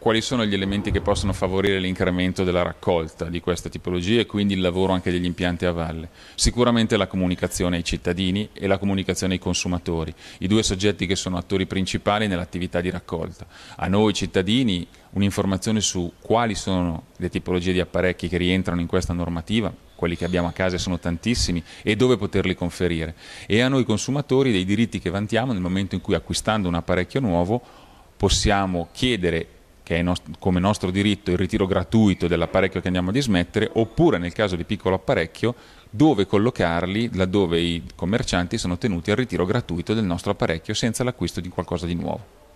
quali sono gli elementi che possono favorire l'incremento della raccolta di questa tipologia e quindi il lavoro anche degli impianti a valle? Sicuramente la comunicazione ai cittadini e la comunicazione ai consumatori, i due soggetti che sono attori principali nell'attività di raccolta. A noi cittadini un'informazione su quali sono le tipologie di apparecchi che rientrano in questa normativa, quelli che abbiamo a casa sono tantissimi e dove poterli conferire e a noi consumatori dei diritti che vantiamo nel momento in cui acquistando un apparecchio nuovo possiamo chiedere che è nost- come nostro diritto il ritiro gratuito dell'apparecchio che andiamo a dismettere, oppure nel caso di piccolo apparecchio dove collocarli laddove i commercianti sono tenuti al ritiro gratuito del nostro apparecchio senza l'acquisto di qualcosa di nuovo.